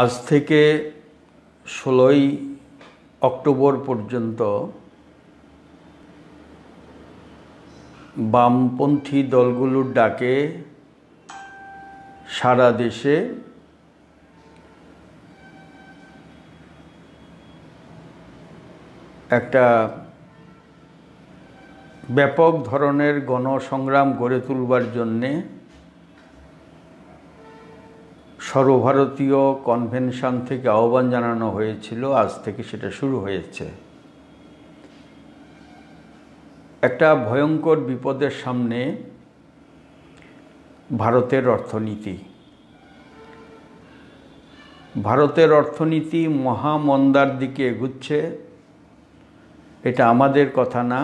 আজ থেকে ষোলোই অক্টোবর পর্যন্ত বামপন্থী দলগুলোর ডাকে সারা দেশে একটা ব্যাপক ধরনের গণসংগ্রাম গড়ে তুলবার জন্যে সর্বভারতীয় কনভেনশন থেকে আহ্বান জানানো হয়েছিল আজ থেকে সেটা শুরু হয়েছে একটা ভয়ঙ্কর বিপদের সামনে ভারতের অর্থনীতি ভারতের অর্থনীতি মহামন্দার দিকে এগুচ্ছে এটা আমাদের কথা না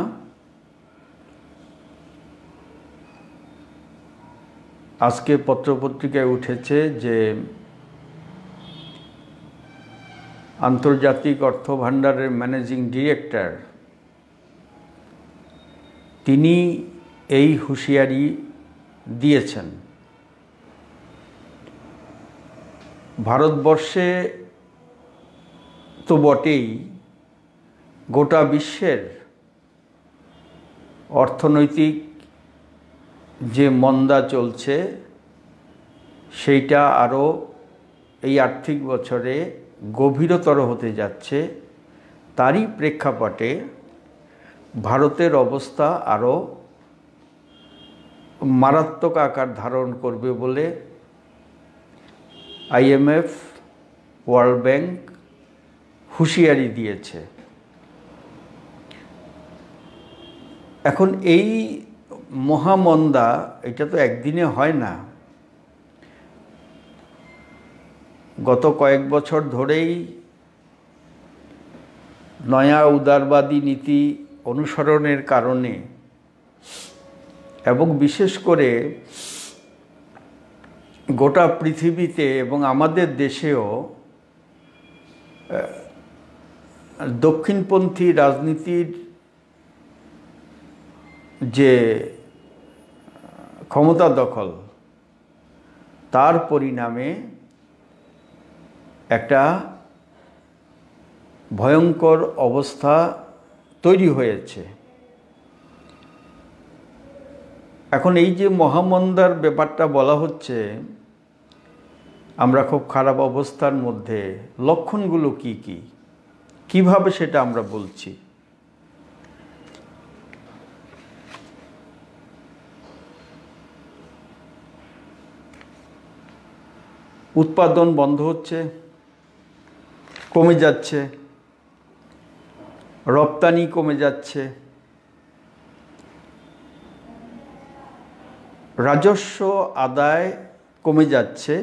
আজকে পত্রপত্রিকায় উঠেছে যে আন্তর্জাতিক অর্থ ভাণ্ডারের ম্যানেজিং ডিরেক্টর তিনি এই হুঁশিয়ারি দিয়েছেন ভারতবর্ষে তো বটেই গোটা বিশ্বের অর্থনৈতিক যে মন্দা চলছে সেইটা আরও এই আর্থিক বছরে গভীরতর হতে যাচ্ছে তারই প্রেক্ষাপটে ভারতের অবস্থা আরও মারাত্মক আকার ধারণ করবে বলে আইএমএফ ওয়ার্ল্ড ব্যাংক হুঁশিয়ারি দিয়েছে এখন এই মহামন্দা এটা তো একদিনে হয় না গত কয়েক বছর ধরেই নয়া উদারবাদী নীতি অনুসরণের কারণে এবং বিশেষ করে গোটা পৃথিবীতে এবং আমাদের দেশেও দক্ষিণপন্থী রাজনীতির যে ক্ষমতা দখল তার পরিণামে একটা ভয়ঙ্কর অবস্থা তৈরি হয়েছে এখন এই যে মহামন্দার ব্যাপারটা বলা হচ্ছে আমরা খুব খারাপ অবস্থার মধ্যে লক্ষণগুলো কি কি কিভাবে সেটা আমরা বলছি উৎপাদন বন্ধ হচ্ছে কমে যাচ্ছে রপ্তানি কমে যাচ্ছে রাজস্ব আদায় কমে যাচ্ছে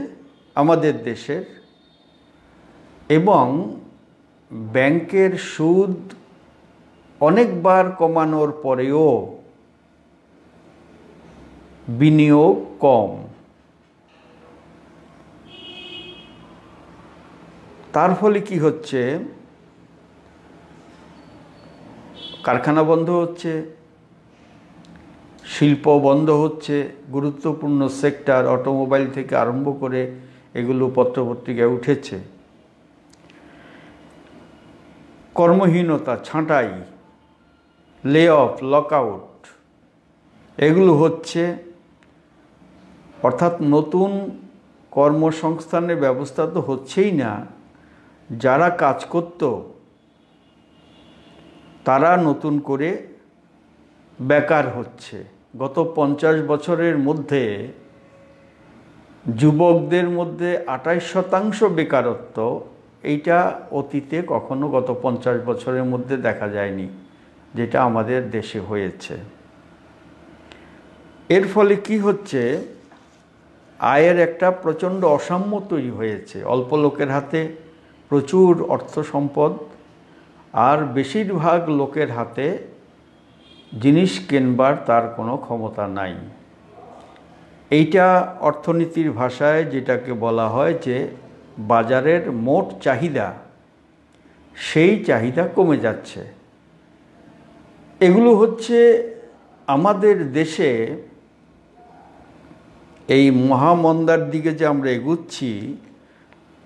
আমাদের দেশের এবং ব্যাংকের সুদ অনেকবার কমানোর পরেও বিনিয়োগ কম তার ফলে কি হচ্ছে কারখানা বন্ধ হচ্ছে শিল্প বন্ধ হচ্ছে গুরুত্বপূর্ণ সেক্টর অটোমোবাইল থেকে আরম্ভ করে এগুলো পত্রপত্রিকায় উঠেছে কর্মহীনতা ছাঁটাই লে অফ লকআউট এগুলো হচ্ছে অর্থাৎ নতুন কর্মসংস্থানের ব্যবস্থা তো হচ্ছেই না যারা কাজ করত তারা নতুন করে বেকার হচ্ছে গত পঞ্চাশ বছরের মধ্যে যুবকদের মধ্যে আঠাশ শতাংশ বেকারত্ব এইটা অতীতে কখনো গত পঞ্চাশ বছরের মধ্যে দেখা যায়নি যেটা আমাদের দেশে হয়েছে এর ফলে কি হচ্ছে আয়ের একটা প্রচণ্ড অসাম্য তৈরি হয়েছে অল্প লোকের হাতে প্রচুর অর্থ সম্পদ আর বেশিরভাগ লোকের হাতে জিনিস কেনবার তার কোনো ক্ষমতা নাই এইটা অর্থনীতির ভাষায় যেটাকে বলা হয় যে বাজারের মোট চাহিদা সেই চাহিদা কমে যাচ্ছে এগুলো হচ্ছে আমাদের দেশে এই মহামন্দার দিকে যে আমরা এগুচ্ছি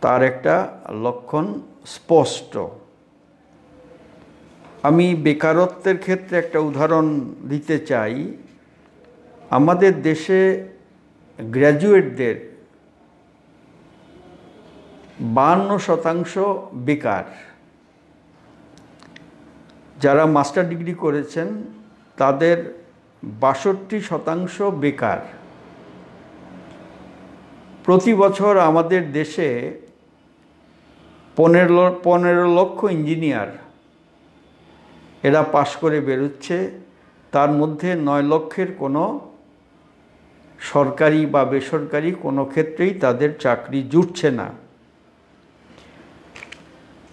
তার একটা লক্ষণ স্পষ্ট আমি বেকারত্বের ক্ষেত্রে একটা উদাহরণ দিতে চাই আমাদের দেশে গ্র্যাজুয়েটদের বান্ন শতাংশ বেকার যারা মাস্টার ডিগ্রি করেছেন তাদের বাষট্টি শতাংশ বেকার প্রতি বছর আমাদের দেশে পনেরো পনেরো লক্ষ ইঞ্জিনিয়ার এরা পাশ করে বেরোচ্ছে তার মধ্যে নয় লক্ষের কোনো সরকারি বা বেসরকারি কোনো ক্ষেত্রেই তাদের চাকরি জুটছে না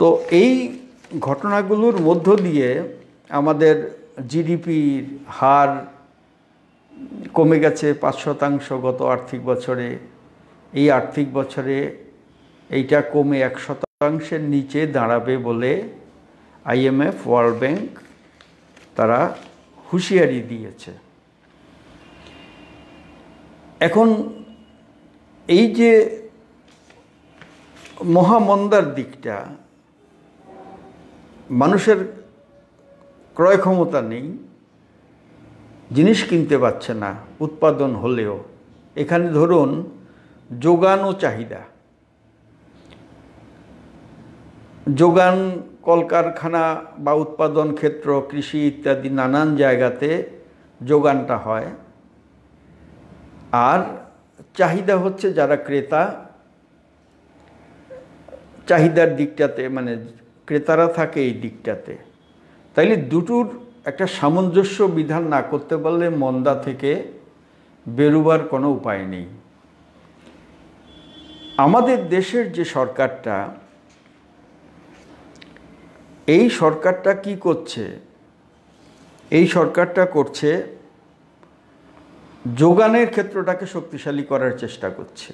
তো এই ঘটনাগুলোর মধ্য দিয়ে আমাদের জিডিপির হার কমে গেছে পাঁচ শতাংশ গত আর্থিক বছরে এই আর্থিক বছরে এইটা কমে এক শতাংশ শতাংশের নিচে দাঁড়াবে বলে আইএমএফ ওয়ার্ল্ড ব্যাংক তারা হুঁশিয়ারি দিয়েছে এখন এই যে মহামন্দার দিকটা মানুষের ক্রয় ক্ষমতা নেই জিনিস কিনতে পারছে না উৎপাদন হলেও এখানে ধরুন যোগান ও চাহিদা যোগান কলকারখানা বা উৎপাদন ক্ষেত্র কৃষি ইত্যাদি নানান জায়গাতে যোগানটা হয় আর চাহিদা হচ্ছে যারা ক্রেতা চাহিদার দিকটাতে মানে ক্রেতারা থাকে এই দিকটাতে তাইলে দুটোর একটা সামঞ্জস্য বিধান না করতে পারলে মন্দা থেকে বেরোবার কোনো উপায় নেই আমাদের দেশের যে সরকারটা এই সরকারটা কি করছে এই সরকারটা করছে যোগানের ক্ষেত্রটাকে শক্তিশালী করার চেষ্টা করছে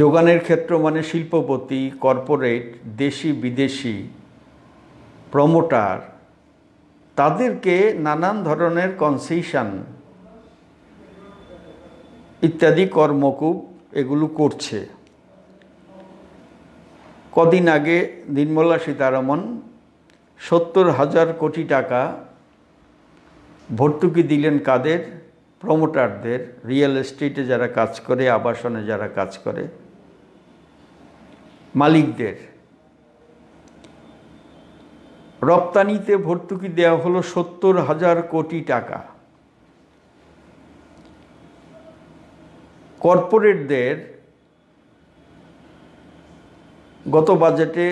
যোগানের ক্ষেত্র মানে শিল্পপতি কর্পোরেট দেশি বিদেশি প্রমোটার তাদেরকে নানান ধরনের কনসেশন ইত্যাদি কর্মকূপ এগুলো করছে কদিন আগে নির্মলা সীতারমন সত্তর হাজার কোটি টাকা ভর্তুকি দিলেন কাদের প্রমোটারদের রিয়েল এস্টেটে যারা কাজ করে আবাসনে যারা কাজ করে মালিকদের রপ্তানিতে ভর্তুকি দেওয়া হলো সত্তর হাজার কোটি টাকা কর্পোরেটদের গত বাজেটে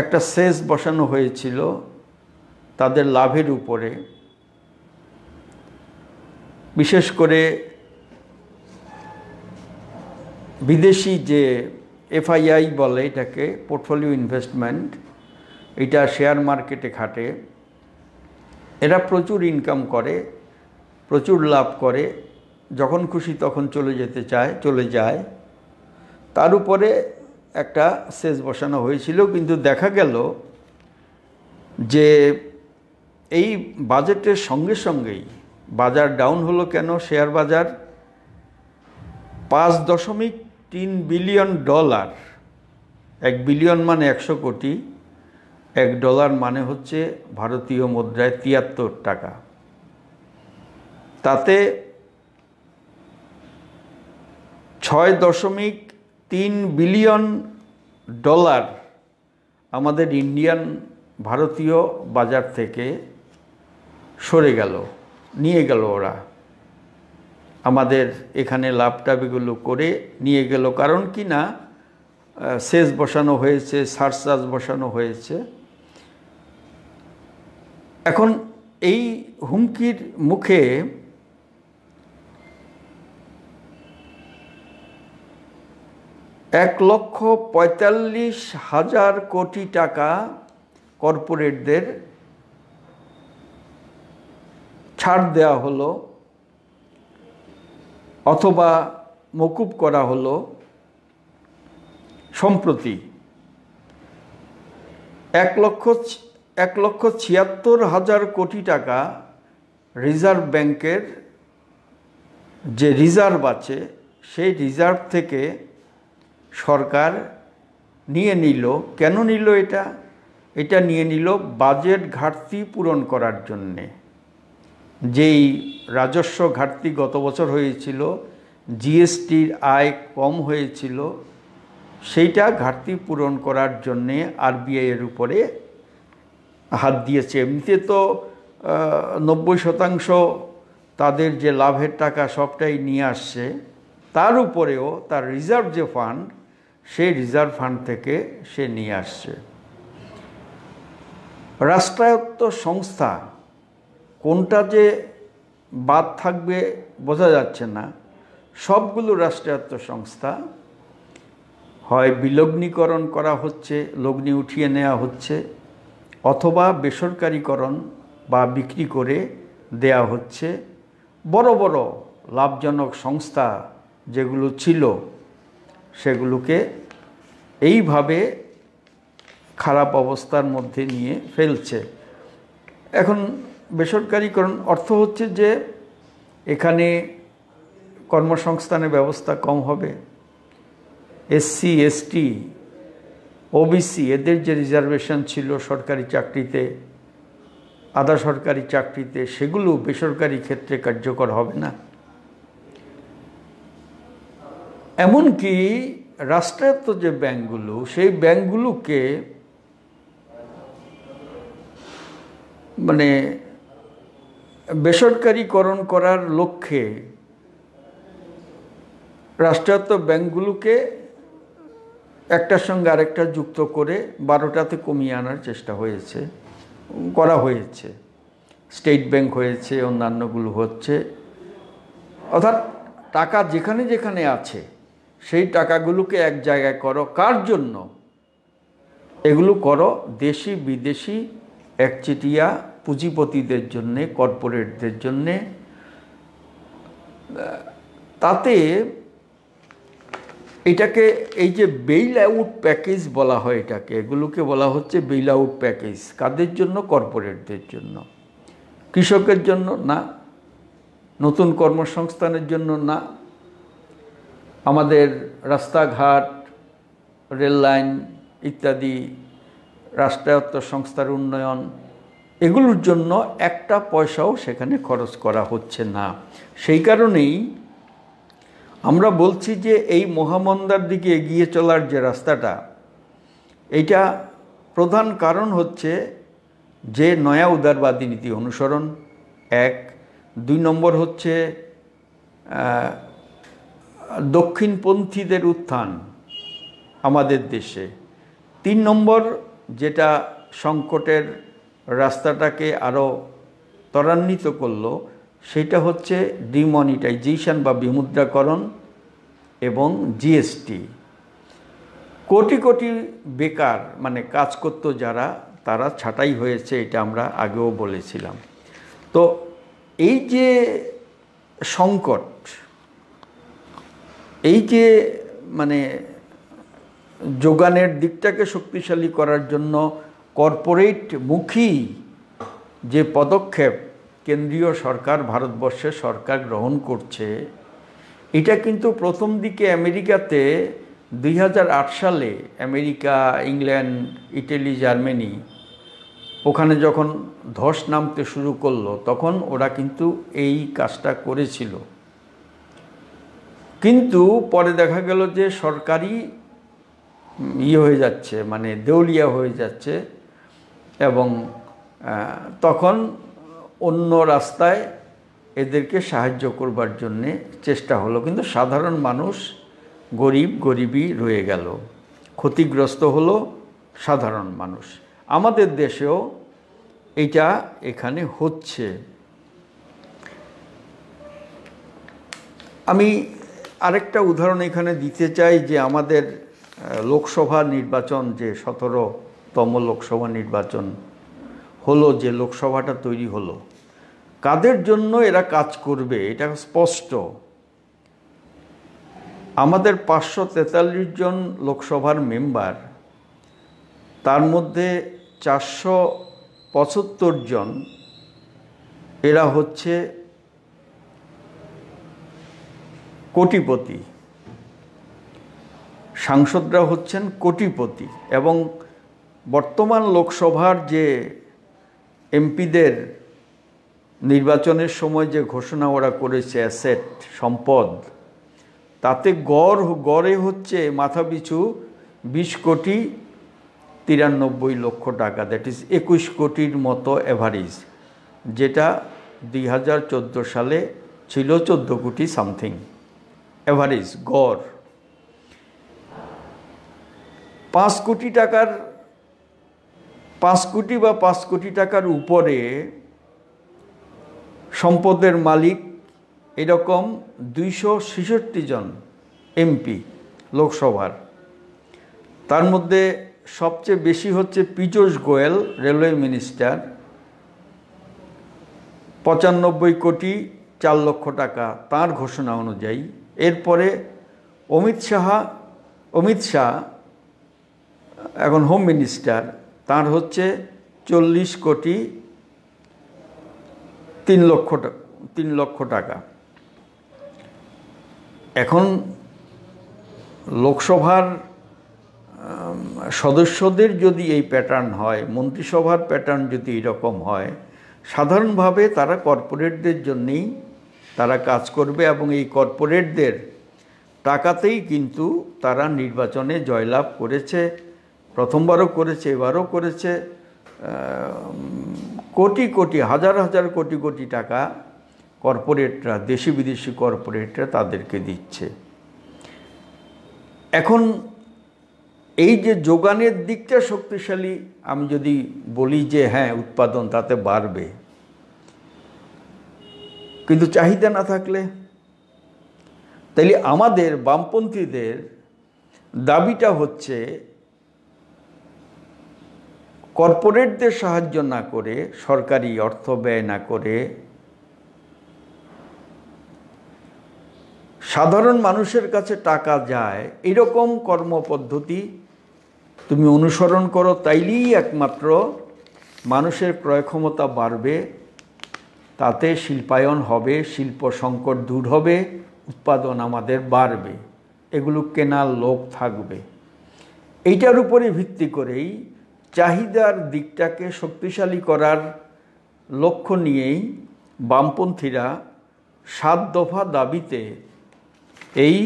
একটা সেস বসানো হয়েছিল তাদের লাভের উপরে বিশেষ করে বিদেশি যে এফআইআই বলে এটাকে পোর্টফোলিও ইনভেস্টমেন্ট এটা শেয়ার মার্কেটে খাটে এরা প্রচুর ইনকাম করে প্রচুর লাভ করে যখন খুশি তখন চলে যেতে চায় চলে যায় তার উপরে একটা সেচ বসানো হয়েছিল কিন্তু দেখা গেল যে এই বাজেটের সঙ্গে সঙ্গেই বাজার ডাউন হলো কেন শেয়ার বাজার পাঁচ দশমিক তিন বিলিয়ন ডলার এক বিলিয়ন মানে একশো কোটি এক ডলার মানে হচ্ছে ভারতীয় মুদ্রায় তিয়াত্তর টাকা তাতে ছয় দশমিক তিন বিলিয়ন ডলার আমাদের ইন্ডিয়ান ভারতীয় বাজার থেকে সরে গেল নিয়ে গেল ওরা আমাদের এখানে লাভ টাবিগুলো করে নিয়ে গেল কারণ কি না সেচ বসানো হয়েছে সারচার্জ বসানো হয়েছে এখন এই হুমকির মুখে এক লক্ষ পঁয়তাল্লিশ হাজার কোটি টাকা কর্পোরেটদের ছাড় দেওয়া হলো অথবা মকুব করা হলো সম্প্রতি এক লক্ষ এক লক্ষ ছিয়াত্তর হাজার কোটি টাকা রিজার্ভ ব্যাংকের যে রিজার্ভ আছে সেই রিজার্ভ থেকে সরকার নিয়ে নিল কেন নিল এটা এটা নিয়ে নিল বাজেট ঘাটতি পূরণ করার জন্যে যেই রাজস্ব ঘাটতি গত বছর হয়েছিল জিএসটির আয় কম হয়েছিল সেইটা ঘাটতি পূরণ করার জন্যে আরবিআইয়ের উপরে হাত দিয়েছে এমনিতে তো নব্বই শতাংশ তাদের যে লাভের টাকা সবটাই নিয়ে আসছে তার উপরেও তার রিজার্ভ যে ফান্ড সেই রিজার্ভ ফান্ড থেকে সে নিয়ে আসছে রাষ্ট্রায়ত্ত সংস্থা কোনটা যে বাদ থাকবে বোঝা যাচ্ছে না সবগুলো রাষ্ট্রায়ত্ত সংস্থা হয় বিলগ্নীকরণ করা হচ্ছে লগ্নি উঠিয়ে নেওয়া হচ্ছে অথবা বেসরকারীকরণ বা বিক্রি করে দেয়া হচ্ছে বড় বড় লাভজনক সংস্থা যেগুলো ছিল সেগুলোকে এইভাবে খারাপ অবস্থার মধ্যে নিয়ে ফেলছে এখন বেসরকারিকরণ অর্থ হচ্ছে যে এখানে কর্মসংস্থানের ব্যবস্থা কম হবে এসসি এসটি ওবিসি এদের যে রিজার্ভেশন ছিল সরকারি চাকরিতে আধা সরকারি চাকরিতে সেগুলো বেসরকারি ক্ষেত্রে কার্যকর হবে না এমনকি রাষ্ট্রায়ত্ত যে ব্যাংকগুলো সেই ব্যাংকগুলোকে মানে বেসরকারীকরণ করার লক্ষ্যে রাষ্ট্রায়ত্ত ব্যাংকগুলোকে একটার সঙ্গে আরেকটা যুক্ত করে বারোটাতে কমিয়ে আনার চেষ্টা হয়েছে করা হয়েছে স্টেট ব্যাংক হয়েছে অন্যান্যগুলো হচ্ছে অর্থাৎ টাকা যেখানে যেখানে আছে সেই টাকাগুলোকে এক জায়গায় করো কার জন্য এগুলো করো দেশি বিদেশি একচেটিয়া পুঁজিপতিদের জন্যে কর্পোরেটদের জন্যে তাতে এটাকে এই যে বেইল আউট প্যাকেজ বলা হয় এটাকে এগুলোকে বলা হচ্ছে বেইল আউট প্যাকেজ কাদের জন্য কর্পোরেটদের জন্য কৃষকের জন্য না নতুন কর্মসংস্থানের জন্য না আমাদের রাস্তাঘাট রেললাইন ইত্যাদি রাষ্ট্রায়ত্ত সংস্থার উন্নয়ন এগুলোর জন্য একটা পয়সাও সেখানে খরচ করা হচ্ছে না সেই কারণেই আমরা বলছি যে এই মহামন্দার দিকে এগিয়ে চলার যে রাস্তাটা এটা প্রধান কারণ হচ্ছে যে নয়া উদারবাদী নীতি অনুসরণ এক দুই নম্বর হচ্ছে দক্ষিণপন্থীদের উত্থান আমাদের দেশে তিন নম্বর যেটা সংকটের রাস্তাটাকে আরও ত্বরান্বিত করলো সেটা হচ্ছে ডিমনিটাইজেশন বা বিমুদ্রাকরণ এবং জিএসটি কোটি কোটি বেকার মানে কাজ করতো যারা তারা ছাটাই হয়েছে এটা আমরা আগেও বলেছিলাম তো এই যে সংকট এই যে মানে যোগানের দিকটাকে শক্তিশালী করার জন্য কর্পোরেট মুখী যে পদক্ষেপ কেন্দ্রীয় সরকার ভারতবর্ষে সরকার গ্রহণ করছে এটা কিন্তু প্রথম দিকে আমেরিকাতে দুই সালে আমেরিকা ইংল্যান্ড ইটালি জার্মানি ওখানে যখন ধস নামতে শুরু করলো তখন ওরা কিন্তু এই কাজটা করেছিল কিন্তু পরে দেখা গেল যে সরকারি ইয়ে হয়ে যাচ্ছে মানে দেউলিয়া হয়ে যাচ্ছে এবং তখন অন্য রাস্তায় এদেরকে সাহায্য করবার জন্যে চেষ্টা হলো কিন্তু সাধারণ মানুষ গরিব গরিবই রয়ে গেল ক্ষতিগ্রস্ত হলো সাধারণ মানুষ আমাদের দেশেও এটা এখানে হচ্ছে আমি আরেকটা উদাহরণ এখানে দিতে চাই যে আমাদের লোকসভা নির্বাচন যে সতেরোতম লোকসভা নির্বাচন হলো যে লোকসভাটা তৈরি হলো কাদের জন্য এরা কাজ করবে এটা স্পষ্ট আমাদের পাঁচশো তেতাল্লিশ জন লোকসভার মেম্বার তার মধ্যে চারশো পঁচাত্তর জন এরা হচ্ছে কোটিপতি সাংসদরা হচ্ছেন কোটিপতি এবং বর্তমান লোকসভার যে এমপিদের নির্বাচনের সময় যে ঘোষণা ওরা করেছে অ্যাসেট সম্পদ তাতে গড় গড়ে হচ্ছে মাথাপিছু বিশ কোটি তিরানব্বই লক্ষ টাকা দ্যাট ইজ একুশ কোটির মতো অ্যাভারেজ যেটা দুই সালে ছিল চোদ্দো কোটি সামথিং অ্যাভারেজ গড় পাঁচ কোটি টাকার পাঁচ কোটি বা পাঁচ কোটি টাকার উপরে সম্পদের মালিক এরকম দুইশো ছেষট্টি জন এমপি লোকসভার তার মধ্যে সবচেয়ে বেশি হচ্ছে পীযুষ গোয়েল রেলওয়ে মিনিস্টার পঁচানব্বই কোটি চার লক্ষ টাকা তার ঘোষণা অনুযায়ী এরপরে অমিত শাহা অমিত শাহ এখন হোম মিনিস্টার তার হচ্ছে চল্লিশ কোটি তিন লক্ষ তিন লক্ষ টাকা এখন লোকসভার সদস্যদের যদি এই প্যাটার্ন হয় মন্ত্রিসভার প্যাটার্ন যদি এরকম হয় সাধারণভাবে তারা কর্পোরেটদের জন্যেই তারা কাজ করবে এবং এই কর্পোরেটদের টাকাতেই কিন্তু তারা নির্বাচনে জয়লাভ করেছে প্রথমবারও করেছে এবারও করেছে কোটি কোটি হাজার হাজার কোটি কোটি টাকা কর্পোরেটরা দেশি বিদেশি কর্পোরেটরা তাদেরকে দিচ্ছে এখন এই যে যোগানের দিকটা শক্তিশালী আমি যদি বলি যে হ্যাঁ উৎপাদন তাতে বাড়বে কিন্তু চাহিদা না থাকলে তাইলে আমাদের বামপন্থীদের দাবিটা হচ্ছে কর্পোরেটদের সাহায্য না করে সরকারি অর্থ ব্যয় না করে সাধারণ মানুষের কাছে টাকা যায় এরকম কর্মপদ্ধতি তুমি অনুসরণ করো তাইলেই একমাত্র মানুষের ক্রয় ক্ষমতা বাড়বে তাতে শিল্পায়ন হবে শিল্প সংকট দূর হবে উৎপাদন আমাদের বাড়বে এগুলো কেনার লোক থাকবে এইটার উপরে ভিত্তি করেই চাহিদার দিকটাকে শক্তিশালী করার লক্ষ্য নিয়েই বামপন্থীরা সাত দফা দাবিতে এই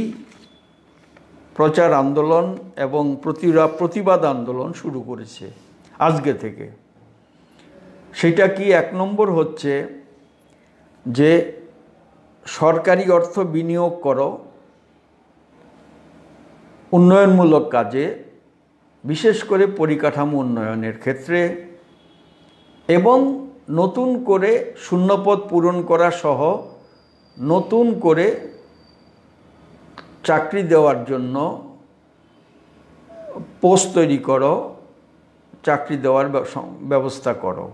প্রচার আন্দোলন এবং প্রতিরা প্রতিবাদ আন্দোলন শুরু করেছে আজকে থেকে সেটা কি এক নম্বর হচ্ছে যে সরকারি অর্থ বিনিয়োগ করো উন্নয়নমূলক কাজে বিশেষ করে পরিকাঠামো উন্নয়নের ক্ষেত্রে এবং নতুন করে শূন্যপদ পূরণ করা সহ নতুন করে চাকরি দেওয়ার জন্য পোস্ট তৈরি করো চাকরি দেওয়ার ব্যবস্থা করো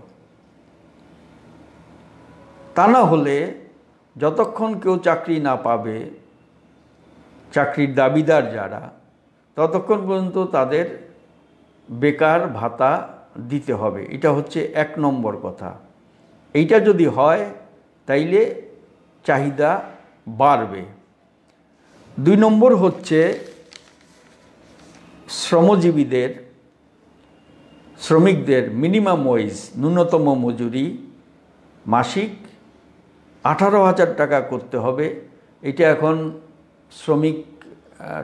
তা না হলে যতক্ষণ কেউ চাকরি না পাবে চাকরির দাবিদার যারা ততক্ষণ পর্যন্ত তাদের বেকার ভাতা দিতে হবে এটা হচ্ছে এক নম্বর কথা এইটা যদি হয় তাইলে চাহিদা বাড়বে দুই নম্বর হচ্ছে শ্রমজীবীদের শ্রমিকদের মিনিমাম ওয়েজ ন্যূনতম মজুরি মাসিক আঠারো হাজার টাকা করতে হবে এটা এখন শ্রমিক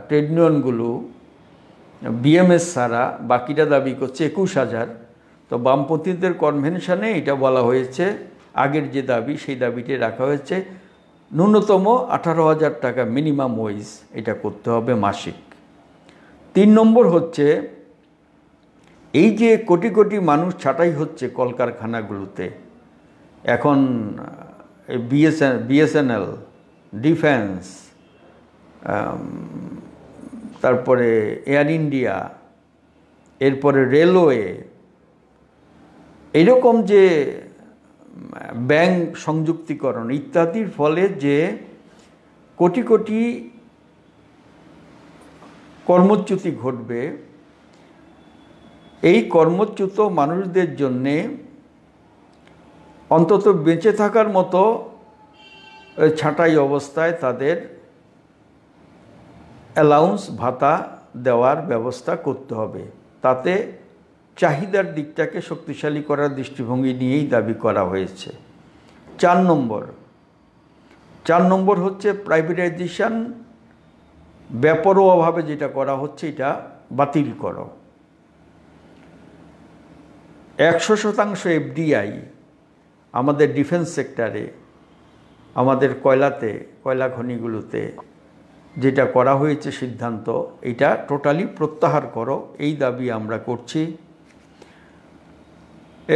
ট্রেড ইউনিয়নগুলো বিএমএস ছাড়া বাকিটা দাবি করছে একুশ হাজার তো বামপন্থীদের কনভেনশনে এটা বলা হয়েছে আগের যে দাবি সেই দাবিটি রাখা হয়েছে ন্যূনতম আঠারো হাজার টাকা মিনিমাম ওয়েজ এটা করতে হবে মাসিক তিন নম্বর হচ্ছে এই যে কোটি কোটি মানুষ ছাটাই হচ্ছে কলকারখানাগুলোতে এখন বিএসএন বিএসএনএল ডিফেন্স তারপরে এয়ার ইন্ডিয়া এরপরে রেলওয়ে এরকম যে ব্যাংক সংযুক্তিকরণ ইত্যাদির ফলে যে কোটি কোটি কর্মচ্যুতি ঘটবে এই কর্মচ্যুত মানুষদের জন্যে অন্তত বেঁচে থাকার মতো ছাঁটাই অবস্থায় তাদের অ্যালাউন্স ভাতা দেওয়ার ব্যবস্থা করতে হবে তাতে চাহিদার দিকটাকে শক্তিশালী করার দৃষ্টিভঙ্গি নিয়েই দাবি করা হয়েছে চার নম্বর চার নম্বর হচ্ছে প্রাইভেটাইজেশান ব্যাপরোয়াভাবে যেটা করা হচ্ছে এটা বাতিল করো একশো শতাংশ এফডিআই আমাদের ডিফেন্স সেক্টরে আমাদের কয়লাতে কয়লা খনিগুলোতে যেটা করা হয়েছে সিদ্ধান্ত এটা টোটালি প্রত্যাহার করো এই দাবি আমরা করছি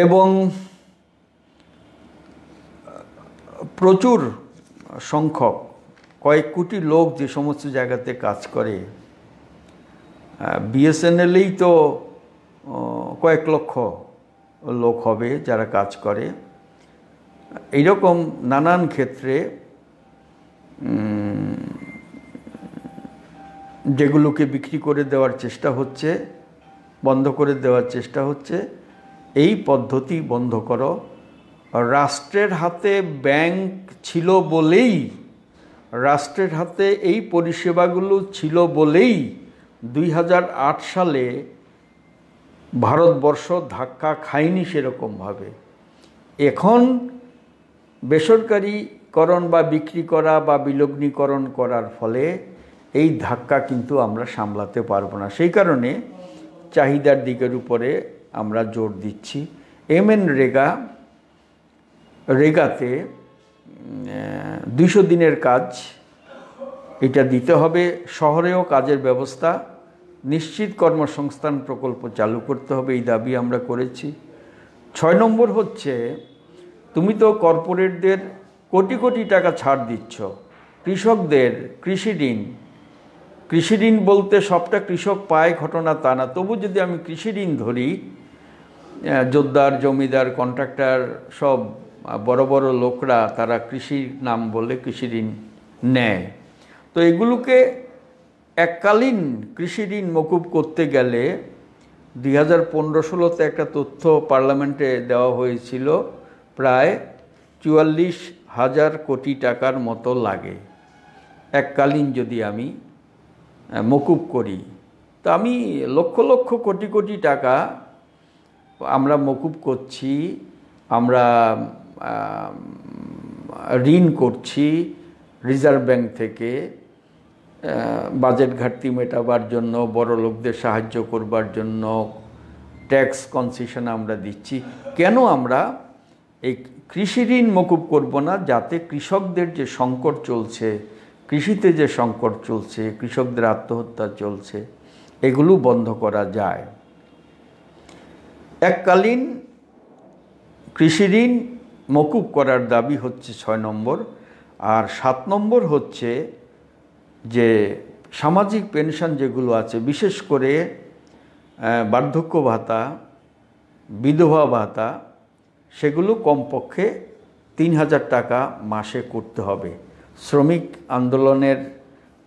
এবং প্রচুর সংখ্যক কয়েক কোটি লোক যে সমস্ত জায়গাতে কাজ করে বিএসএনএলেই তো কয়েক লক্ষ লোক হবে যারা কাজ করে এইরকম নানান ক্ষেত্রে যেগুলোকে বিক্রি করে দেওয়ার চেষ্টা হচ্ছে বন্ধ করে দেওয়ার চেষ্টা হচ্ছে এই পদ্ধতি বন্ধ করো রাষ্ট্রের হাতে ব্যাংক ছিল বলেই রাষ্ট্রের হাতে এই পরিষেবাগুলো ছিল বলেই দুই সালে ভারতবর্ষ ধাক্কা খায়নি সেরকমভাবে এখন বেসরকারীকরণ বা বিক্রি করা বা বিলগ্নীকরণ করার ফলে এই ধাক্কা কিন্তু আমরা সামলাতে পারবো না সেই কারণে চাহিদার দিকের উপরে আমরা জোর দিচ্ছি এম এন রেগা রেগাতে দুইশো দিনের কাজ এটা দিতে হবে শহরেও কাজের ব্যবস্থা নিশ্চিত কর্মসংস্থান প্রকল্প চালু করতে হবে এই দাবি আমরা করেছি ছয় নম্বর হচ্ছে তুমি তো কর্পোরেটদের কোটি কোটি টাকা ছাড় দিচ্ছ কৃষকদের কৃষি ঋণ কৃষি ঋণ বলতে সবটা কৃষক পায় ঘটনা তা না তবু যদি আমি কৃষি ঋণ ধরি জোদ্দার জমিদার কন্ট্রাক্টর সব বড় বড় লোকরা তারা কৃষির নাম বলে কৃষি ঋণ নেয় তো এগুলোকে এককালীন কৃষি ঋণ মকুব করতে গেলে দুই হাজার পনেরো ষোলোতে একটা তথ্য পার্লামেন্টে দেওয়া হয়েছিল প্রায় চুয়াল্লিশ হাজার কোটি টাকার মতো লাগে এককালীন যদি আমি মকুব করি তা আমি লক্ষ লক্ষ কোটি কোটি টাকা আমরা মকুব করছি আমরা ঋণ করছি রিজার্ভ ব্যাঙ্ক থেকে বাজেট ঘাটতি মেটাবার জন্য বড় লোকদের সাহায্য করবার জন্য ট্যাক্স কনসেশন আমরা দিচ্ছি কেন আমরা এই কৃষি ঋণ মকুব করব না যাতে কৃষকদের যে সংকট চলছে কৃষিতে যে সংকট চলছে কৃষকদের আত্মহত্যা চলছে এগুলো বন্ধ করা যায় এককালীন কৃষি ঋণ মকুব করার দাবি হচ্ছে ছয় নম্বর আর সাত নম্বর হচ্ছে যে সামাজিক পেনশন যেগুলো আছে বিশেষ করে বার্ধক্য ভাতা বিধবা ভাতা সেগুলো কমপক্ষে তিন হাজার টাকা মাসে করতে হবে শ্রমিক আন্দোলনের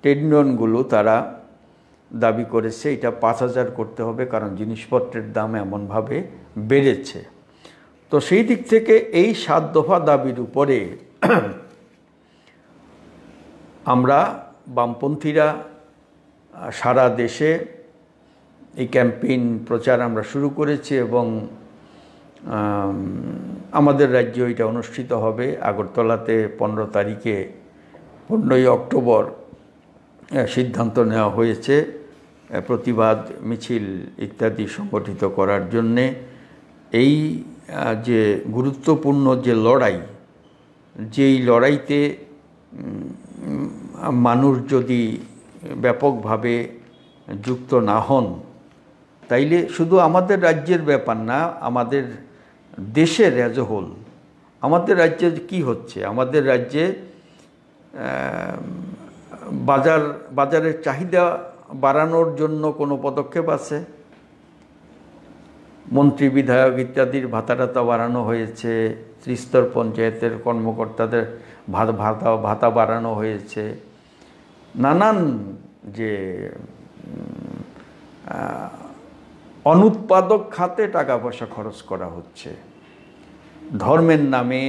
টেন্ডনগুলো তারা দাবি করেছে এটা পাঁচ হাজার করতে হবে কারণ জিনিসপত্রের দাম এমনভাবে বেড়েছে তো সেই দিক থেকে এই সাত দফা দাবির উপরে আমরা বামপন্থীরা সারা দেশে এই ক্যাম্পেইন প্রচার আমরা শুরু করেছি এবং আমাদের রাজ্যে ওইটা অনুষ্ঠিত হবে আগরতলাতে পনেরো তারিখে পনেরোই অক্টোবর সিদ্ধান্ত নেওয়া হয়েছে প্রতিবাদ মিছিল ইত্যাদি সংগঠিত করার জন্যে এই যে গুরুত্বপূর্ণ যে লড়াই যেই লড়াইতে মানুষ যদি ব্যাপকভাবে যুক্ত না হন তাইলে শুধু আমাদের রাজ্যের ব্যাপার না আমাদের দেশের অ্যাজ এ হোল আমাদের রাজ্যে কি হচ্ছে আমাদের রাজ্যে বাজার বাজারের চাহিদা বাড়ানোর জন্য কোনো পদক্ষেপ আছে মন্ত্রী বিধায়ক ইত্যাদির ভাতাটা বাড়ানো হয়েছে ত্রিস্তর পঞ্চায়েতের কর্মকর্তাদের ভাতা ভাতা বাড়ানো হয়েছে নানান যে অনুৎপাদক খাতে টাকা পয়সা খরচ করা হচ্ছে ধর্মের নামে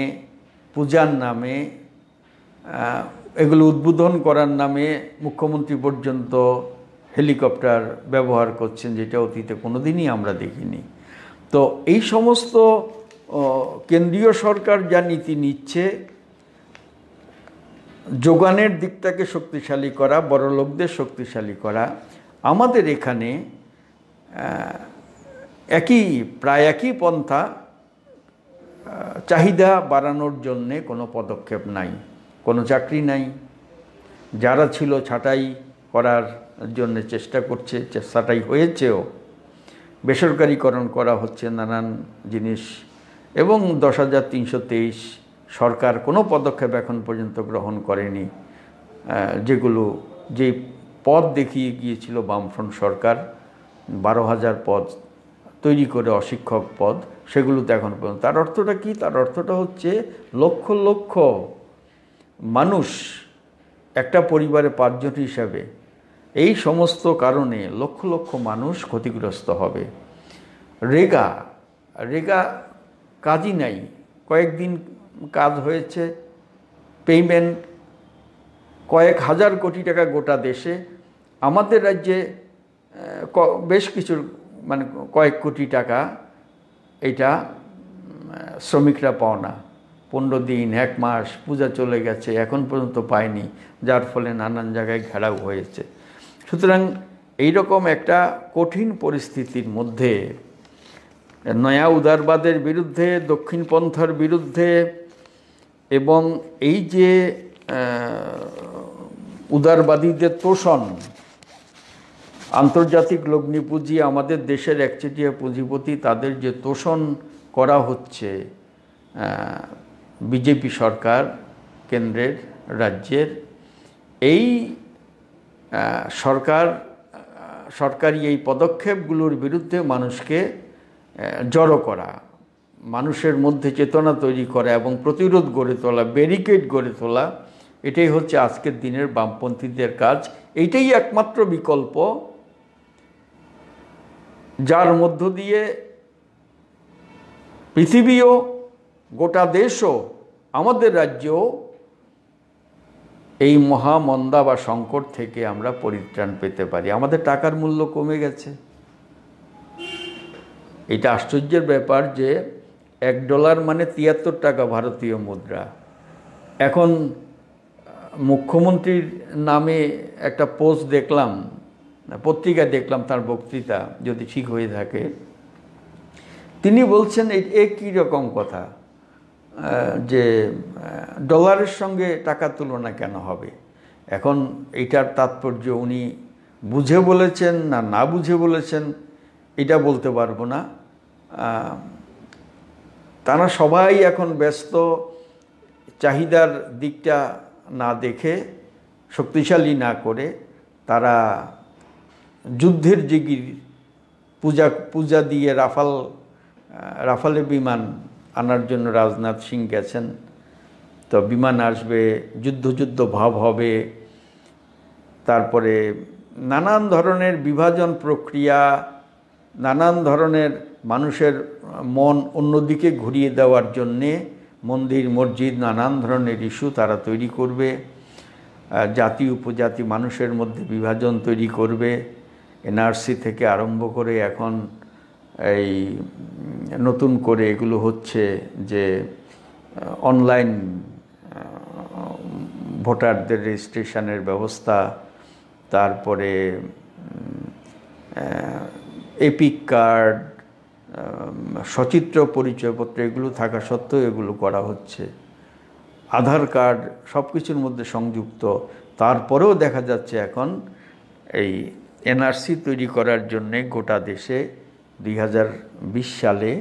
পূজার নামে এগুলো উদ্বোধন করার নামে মুখ্যমন্ত্রী পর্যন্ত হেলিকপ্টার ব্যবহার করছেন যেটা অতীতে কোনো দিনই আমরা দেখিনি তো এই সমস্ত কেন্দ্রীয় সরকার যা নীতি নিচ্ছে যোগানের দিকটাকে শক্তিশালী করা বড় লোকদের শক্তিশালী করা আমাদের এখানে একই প্রায় একই পন্থা চাহিদা বাড়ানোর জন্যে কোনো পদক্ষেপ নাই কোনো চাকরি নাই যারা ছিল ছাটাই করার জন্য চেষ্টা করছে ছাটাই হয়েছেও বেসরকারীকরণ করা হচ্ছে নানান জিনিস এবং দশ হাজার তিনশো তেইশ সরকার কোনো পদক্ষেপ এখন পর্যন্ত গ্রহণ করেনি যেগুলো যে পদ দেখিয়ে গিয়েছিল বামফ্রন্ট সরকার বারো হাজার পদ তৈরি করে অশিক্ষক পদ সেগুলোতে এখন পর্যন্ত তার অর্থটা কি তার অর্থটা হচ্ছে লক্ষ লক্ষ মানুষ একটা পরিবারে পাঁচজন হিসাবে এই সমস্ত কারণে লক্ষ লক্ষ মানুষ ক্ষতিগ্রস্ত হবে রেগা রেগা কাজই নাই কয়েকদিন কাজ হয়েছে পেমেন্ট কয়েক হাজার কোটি টাকা গোটা দেশে আমাদের রাজ্যে বেশ কিছু মানে কয়েক কোটি টাকা এটা শ্রমিকরা পাও না পনেরো দিন এক মাস পূজা চলে গেছে এখন পর্যন্ত পায়নি যার ফলে নানান জায়গায় ঘেরাও হয়েছে সুতরাং এইরকম একটা কঠিন পরিস্থিতির মধ্যে নয়া উদারবাদের বিরুদ্ধে দক্ষিণপন্থার বিরুদ্ধে এবং এই যে উদারবাদীদের তোষণ আন্তর্জাতিক লগ্নি পুঁজি আমাদের দেশের একচেটিয়া পুঁজিপতি তাদের যে তোষণ করা হচ্ছে বিজেপি সরকার কেন্দ্রের রাজ্যের এই সরকার সরকারি এই পদক্ষেপগুলোর বিরুদ্ধে মানুষকে জড়ো করা মানুষের মধ্যে চেতনা তৈরি করা এবং প্রতিরোধ গড়ে তোলা ব্যারিকেড গড়ে তোলা এটাই হচ্ছে আজকের দিনের বামপন্থীদের কাজ এইটাই একমাত্র বিকল্প যার মধ্য দিয়ে পৃথিবীও গোটা দেশও আমাদের রাজ্য এই মহামন্দা বা সংকট থেকে আমরা পরিত্রাণ পেতে পারি আমাদের টাকার মূল্য কমে গেছে এটা আশ্চর্যের ব্যাপার যে এক ডলার মানে তিয়াত্তর টাকা ভারতীয় মুদ্রা এখন মুখ্যমন্ত্রীর নামে একটা পোস্ট দেখলাম পত্রিকায় দেখলাম তার বক্তৃতা যদি ঠিক হয়ে থাকে তিনি বলছেন এই একই রকম কথা যে ডলারের সঙ্গে টাকার তুলনা কেন হবে এখন এটার তাৎপর্য উনি বুঝে বলেছেন না না বুঝে বলেছেন এটা বলতে পারবো না তারা সবাই এখন ব্যস্ত চাহিদার দিকটা না দেখে শক্তিশালী না করে তারা যুদ্ধের যে পূজা পূজা দিয়ে রাফাল রাফালে বিমান আনার জন্য রাজনাথ সিং গেছেন তো বিমান আসবে যুদ্ধ যুদ্ধ ভাব হবে তারপরে নানান ধরনের বিভাজন প্রক্রিয়া নানান ধরনের মানুষের মন অন্যদিকে ঘুরিয়ে দেওয়ার জন্যে মন্দির মসজিদ নানান ধরনের ইস্যু তারা তৈরি করবে জাতি উপজাতি মানুষের মধ্যে বিভাজন তৈরি করবে এনআরসি থেকে আরম্ভ করে এখন এই নতুন করে এগুলো হচ্ছে যে অনলাইন ভোটারদের রেজিস্ট্রেশনের ব্যবস্থা তারপরে এপিক কার্ড সচিত্র পরিচয়পত্র এগুলো থাকা সত্ত্বেও এগুলো করা হচ্ছে আধার কার্ড সব কিছুর মধ্যে সংযুক্ত তারপরেও দেখা যাচ্ছে এখন এই এনআরসি তৈরি করার জন্যে গোটা দেশে দুই সালে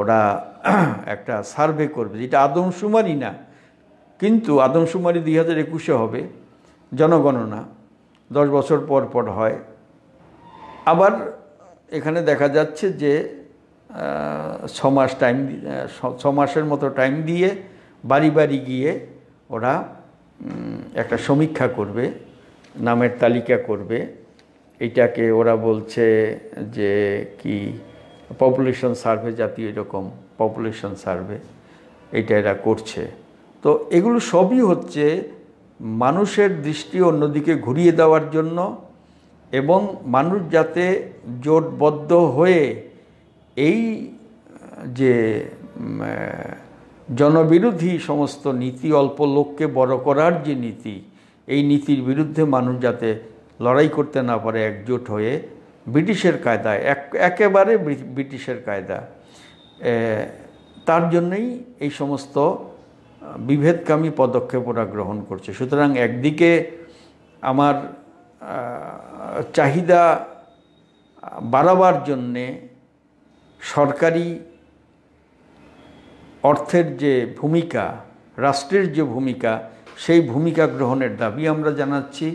ওরা একটা সার্ভে করবে যেটা আদমশুমারি না কিন্তু আদমশুমারি দুই হাজার একুশে হবে জনগণনা দশ বছর পর পর হয় আবার এখানে দেখা যাচ্ছে যে ছমাস টাইম ছমাসের মতো টাইম দিয়ে বাড়ি বাড়ি গিয়ে ওরা একটা সমীক্ষা করবে নামের তালিকা করবে এটাকে ওরা বলছে যে কি পপুলেশন সার্ভে জাতীয় এরকম পপুলেশন সার্ভে এটা এরা করছে তো এগুলো সবই হচ্ছে মানুষের দৃষ্টি অন্যদিকে ঘুরিয়ে দেওয়ার জন্য এবং মানুষ যাতে জোটবদ্ধ হয়ে এই যে জনবিরোধী সমস্ত নীতি অল্প লোককে বড় করার যে নীতি এই নীতির বিরুদ্ধে মানুষ যাতে লড়াই করতে না পারে একজোট হয়ে ব্রিটিশের কায়দায় এক একেবারে ব্রিটিশের কায়দা তার জন্যই এই সমস্ত বিভেদকামী পদক্ষেপ ওরা গ্রহণ করছে সুতরাং একদিকে আমার চাহিদা বাড়াবার জন্যে সরকারি অর্থের যে ভূমিকা রাষ্ট্রের যে ভূমিকা সেই ভূমিকা গ্রহণের দাবি আমরা জানাচ্ছি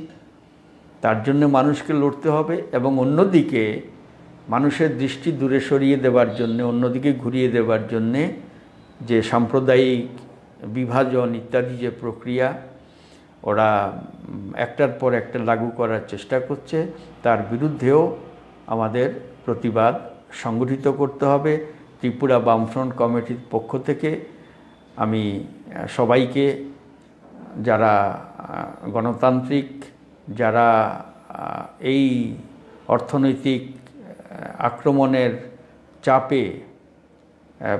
তার জন্য মানুষকে লড়তে হবে এবং অন্যদিকে মানুষের দৃষ্টি দূরে সরিয়ে দেবার জন্যে অন্যদিকে ঘুরিয়ে দেবার জন্যে যে সাম্প্রদায়িক বিভাজন ইত্যাদি যে প্রক্রিয়া ওরা একটার পর একটা লাগু করার চেষ্টা করছে তার বিরুদ্ধেও আমাদের প্রতিবাদ সংগঠিত করতে হবে ত্রিপুরা বামফ্রন্ট কমিটির পক্ষ থেকে আমি সবাইকে যারা গণতান্ত্রিক যারা এই অর্থনৈতিক আক্রমণের চাপে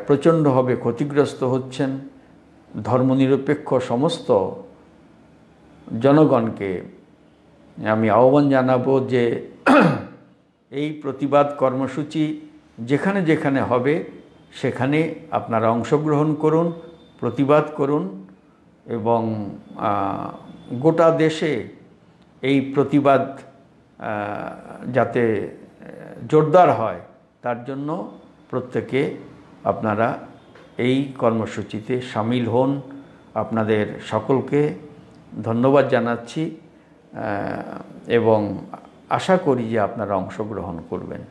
প্রচণ্ডভাবে ক্ষতিগ্রস্ত হচ্ছেন ধর্মনিরপেক্ষ সমস্ত জনগণকে আমি আহ্বান জানাব যে এই প্রতিবাদ কর্মসূচি যেখানে যেখানে হবে সেখানে আপনারা অংশগ্রহণ করুন প্রতিবাদ করুন এবং গোটা দেশে এই প্রতিবাদ যাতে জোরদার হয় তার জন্য প্রত্যেকে আপনারা এই কর্মসূচিতে সামিল হন আপনাদের সকলকে ধন্যবাদ জানাচ্ছি এবং আশা করি যে আপনারা অংশগ্রহণ করবেন